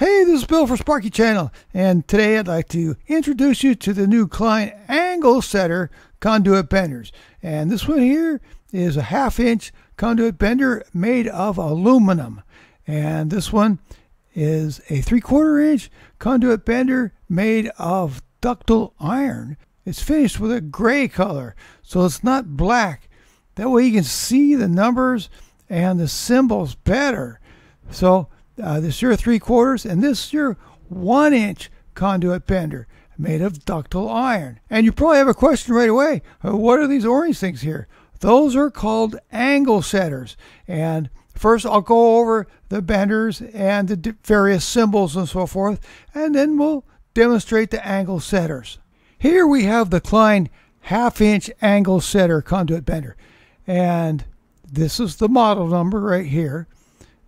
Hey, this is Bill for Sparky Channel, and today I'd like to introduce you to the new Klein Angle Setter conduit benders. And this one here is a half inch conduit bender made of aluminum. And this one is a three quarter inch conduit bender made of ductile iron. It's finished with a gray color, so it's not black. That way you can see the numbers and the symbols better. So uh, this your three quarters, and this your one inch conduit bender made of ductile iron. And you probably have a question right away. Uh, what are these orange things here? Those are called angle setters. And first I'll go over the benders and the various symbols and so forth, and then we'll demonstrate the angle setters. Here we have the Klein half inch angle setter conduit bender. And this is the model number right here.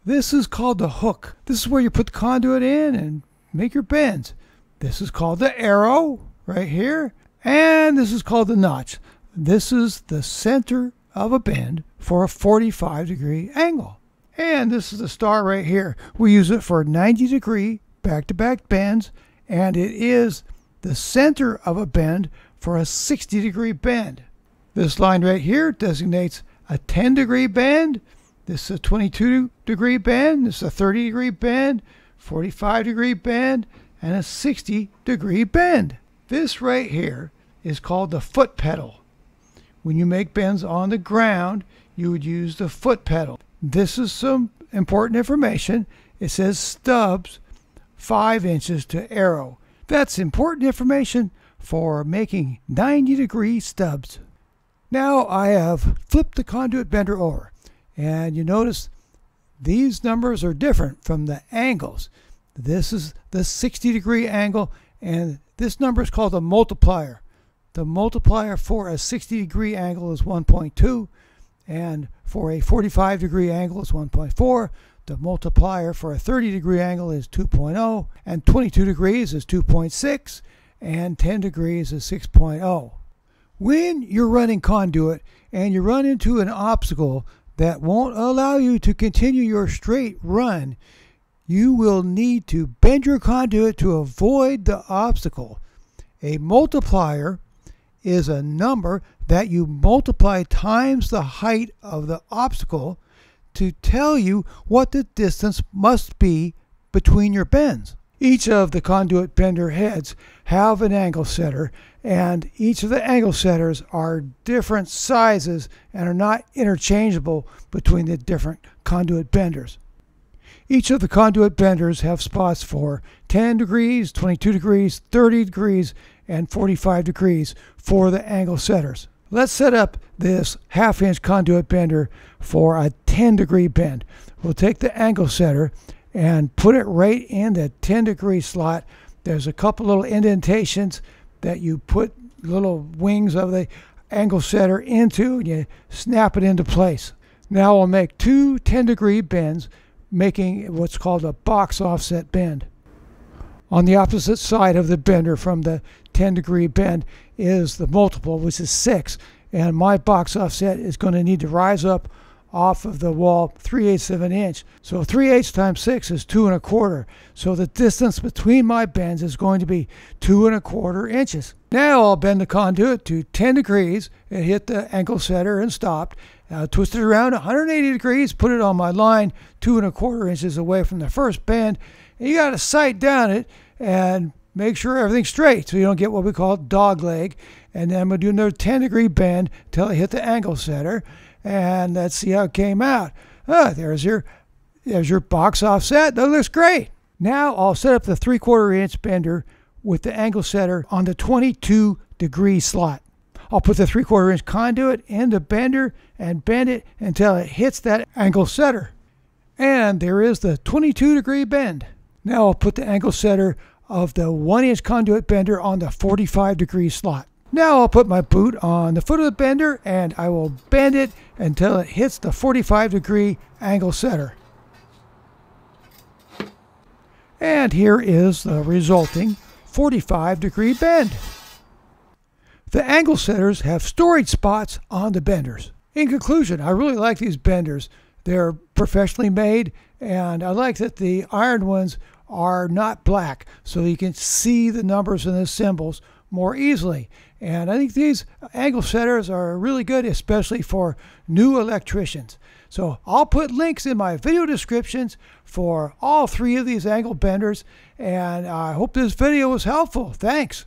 This is called the hook. This is where you put the conduit in and make your bends. This is called the arrow right here. And this is called the notch. This is the center of a bend for a 45 degree angle. And this is the star right here. We use it for 90 degree back to back bends. And it is the center of a bend for a 60 degree bend. This line right here designates a 10 degree bend this is a 22 degree bend, this is a 30 degree bend, 45 degree bend, and a 60 degree bend. This right here is called the foot pedal. When you make bends on the ground, you would use the foot pedal. This is some important information. It says stubs 5 inches to arrow. That's important information for making 90 degree stubs. Now I have flipped the conduit bender over. And you notice these numbers are different from the angles. This is the 60 degree angle and this number is called the multiplier. The multiplier for a 60 degree angle is 1.2 and for a 45 degree angle is 1.4. The multiplier for a 30 degree angle is 2.0 and 22 degrees is 2.6 and 10 degrees is 6.0. When you're running conduit and you run into an obstacle that won't allow you to continue your straight run, you will need to bend your conduit to avoid the obstacle. A multiplier is a number that you multiply times the height of the obstacle to tell you what the distance must be between your bends. Each of the conduit bender heads have an angle setter and each of the angle setters are different sizes and are not interchangeable between the different conduit benders. Each of the conduit benders have spots for 10 degrees, 22 degrees, 30 degrees, and 45 degrees for the angle setters. Let's set up this half inch conduit bender for a 10 degree bend. We'll take the angle setter and put it right in the 10 degree slot. There's a couple little indentations that you put little wings of the angle setter into and you snap it into place. Now I'll make two 10 degree bends, making what's called a box offset bend. On the opposite side of the bender from the 10 degree bend is the multiple, which is six. And my box offset is going to need to rise up off of the wall 3 eighths of an inch. So 3 eighths times 6 is 2 and a quarter. So the distance between my bends is going to be 2 and a quarter inches. Now I'll bend the conduit to 10 degrees and hit the ankle setter and stopped. Now twist it around 180 degrees, put it on my line 2 and a quarter inches away from the first bend. And you got to sight down it and make sure everything's straight so you don't get what we call dog leg. And then I'm going to do another 10 degree bend until I hit the angle setter and let's see how it came out. Oh, there's your, there's your box offset. That looks great. Now I'll set up the three quarter inch bender with the angle setter on the 22 degree slot. I'll put the three quarter inch conduit in the bender and bend it until it hits that angle setter. And there is the 22 degree bend. Now I'll put the angle setter of the 1 inch conduit bender on the 45 degree slot. Now I'll put my boot on the foot of the bender and I will bend it until it hits the 45 degree angle setter. And here is the resulting 45 degree bend. The angle setters have storage spots on the benders. In conclusion, I really like these benders. They're professionally made, and I like that the iron ones are not black, so you can see the numbers and the symbols more easily. And I think these angle setters are really good, especially for new electricians. So I'll put links in my video descriptions for all three of these angle benders. And I hope this video was helpful. Thanks.